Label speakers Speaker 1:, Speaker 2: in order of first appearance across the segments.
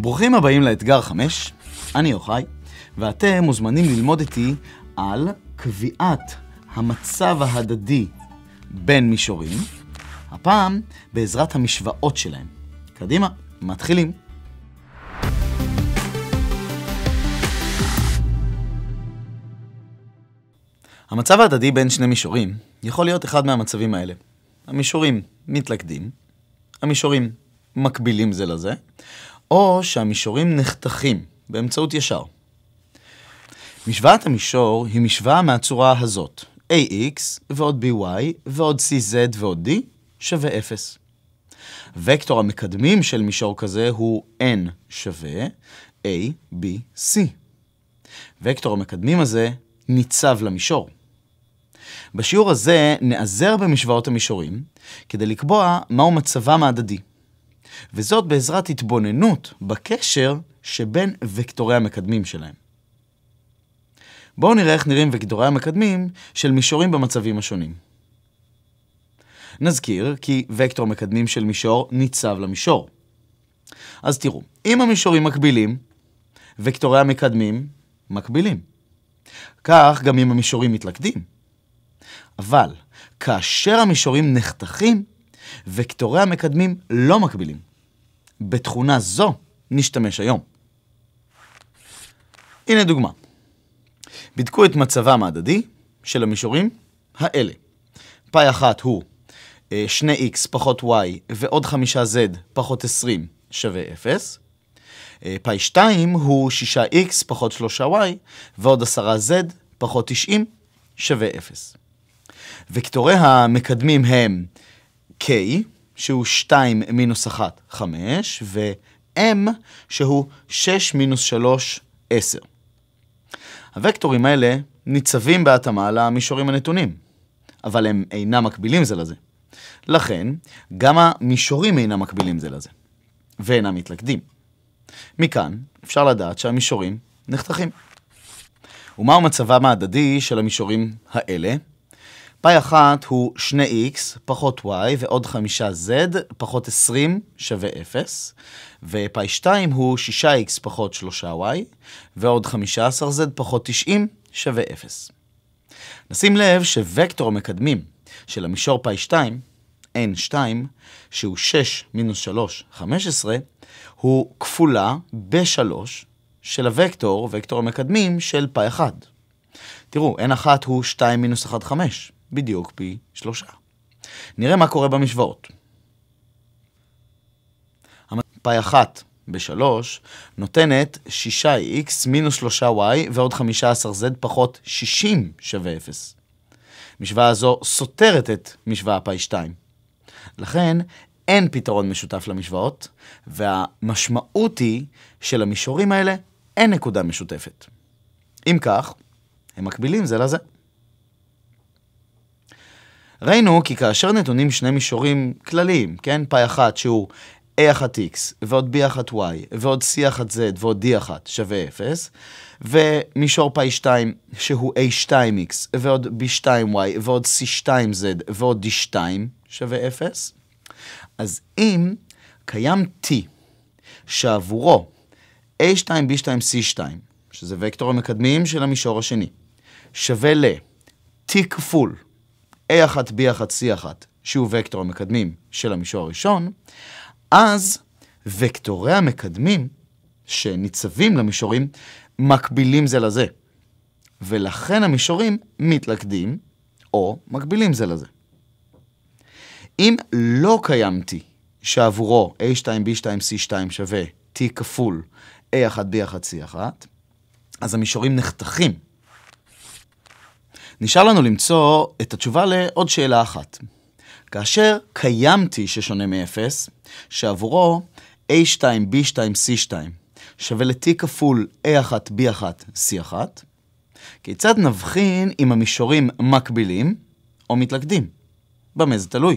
Speaker 1: ברוכים הבאים לאתגר 5, אני יוחאי, ואתם מוזמנים ללמוד איתי על קביעת המצב ההדדי בין מישורים, הפעם בעזרת המשוואות שלהם. קדימה, מתחילים. המצב ההדדי בין שני מישורים יכול להיות אחד מהמצבים האלה. המישורים מתלכדים, המישורים מקבילים זה לזה, או שהמישורים נחתכים באמצעות ישר. משוואת המישור היא משוואה מהצורה הזאת, ax ועוד by ועוד cz ועוד d שווה 0. וקטור המקדמים של מישור כזה הוא n שווה a, b, c. וקטור המקדמים הזה ניצב למישור. בשיעור הזה נעזר במשוואות המישורים כדי לקבוע מהו מצבם ההדדי. וזאת בעזרת התבוננות בקשר שבין וקטורי המקדמים שלהם. בואו נראה איך נראים וקטורי המקדמים של מישורים במצבים השונים. נזכיר כי וקטור מקדמים של מישור ניצב למישור. אז תראו, אם המישורים מקבילים, וקטורי המקדמים מקבילים. כך גם אם המישורים מתלכדים. אבל כאשר המישורים נחתכים, וקטורי המקדמים לא מקבילים. בתכונה זו נשתמש היום. הנה דוגמה. בדקו את מצבם ההדדי של המישורים האלה. פאי אחת הוא 2x אה, פחות y ועוד 5z פחות 20 שווה 0. אה, פאי 2 הוא 6x פחות 3y ועוד 10z פחות 90 שווה 0. וקטורי המקדמים הם k, שהוא 2 מינוס 1, 5, ו-m שהוא 6 מינוס 3, 10. הוקטורים האלה ניצבים בהתאמה למישורים הנתונים, אבל הם אינם מקבילים זה לזה. לכן, גם המישורים אינם מקבילים זה לזה, ואינם מתלכדים. מכאן אפשר לדעת שהמישורים נחתכים. ומהו מצבם ההדדי של המישורים האלה? פאי אחת הוא 2x פחות y ועוד 5z פחות 20 שווה 0, ופאי 2 הוא 6x פחות 3y ועוד 15z פחות 90 שווה 0. נשים לב שווקטור המקדמים של המישור פאי 2, n2, שהוא 6 מינוס 3, 15, הוא כפולה ב-3 של הוקטור, וקטור המקדמים של פאי 1. תראו, n1 הוא 2 מינוס 1, 5. בדיוק פי שלושה. נראה מה קורה במשוואות. פאי אחת בשלוש נותנת שישה x מינוס שלושה y ועוד חמישה עשר z פחות שישים שווה אפס. משוואה זו סותרת את משוואה פאי שתיים. לכן אין פתרון משותף למשוואות, והמשמעות היא שלמישורים האלה אין נקודה משותפת. אם כך, הם מקבילים זה לזה. ראינו כי כאשר נתונים שני מישורים כלליים, כן? פאי אחת שהוא a1x ועוד b1y ועוד c1z ועוד d1 שווה 0, ומישור פאי 2 שהוא a2x ועוד b2y ועוד c2z ועוד d2 שווה 0, אז אם קיים t שעבורו a2, b2, c2, שזה וקטור המקדמים של המישור השני, שווה ל-t כפול A1, B1, C1, שהוא וקטור המקדמים של המישור הראשון, אז וקטורי המקדמים שניצבים למישורים מקבילים זה לזה, ולכן המישורים מתלכדים או מקבילים זה לזה. אם לא קיים T שעבורו A2B2C2 שווה T כפול A1B1C1, אז המישורים נחתכים. נשאר לנו למצוא את התשובה לעוד שאלה אחת. כאשר קיים T ששונה מ-0, שעבורו A2, B2, C2 שווה ל-T כפול A1, B1, C1, כיצד נבחין אם המישורים מקבילים או מתלכדים? במה זה תלוי?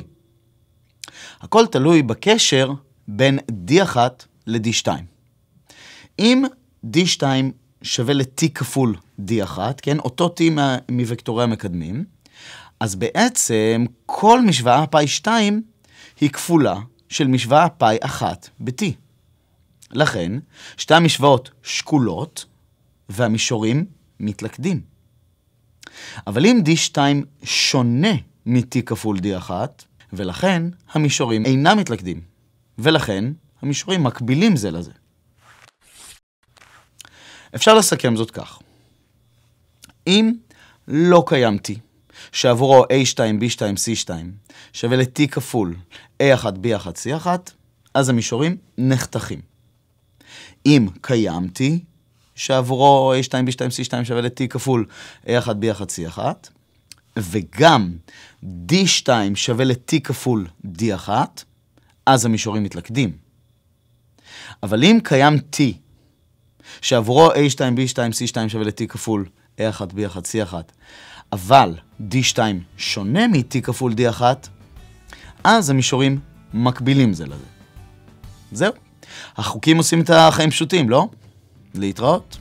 Speaker 1: הכל תלוי בקשר בין D1 ל-D2. אם D2 שווה ל-T כפול D1, כן? אותו T מווקטורי המקדמים. אז בעצם כל משוואה פאי 2 היא כפולה של משוואה פאי 1 ב-T. לכן, שתי המשוואות שקולות והמישורים מתלכדים. אבל אם D2 שונה מ-T כפול D1, ולכן המישורים אינם מתלכדים, ולכן המישורים מקבילים זה לזה. אפשר לסכם זאת כך. אם לא קיים T, שעבורו A2, B2, C2 שווה ל-T כפול A1, B1, C1, אז המישורים נחתכים. אם קיים T, שעבורו A2, B2, C2 שווה ל-T כפול A1, B1, C1, וגם D2 שווה ל-T כפול D1, אז המישורים מתלכדים. אבל אם קיים T שעבורו A2, B2, C2 שווה ל-T כפול A1, B1, C1, אבל D2 שונה מ-T כפול D1, אז המישורים מקבילים זה לזה. זהו. החוקים עושים את החיים פשוטים, לא? להתראות.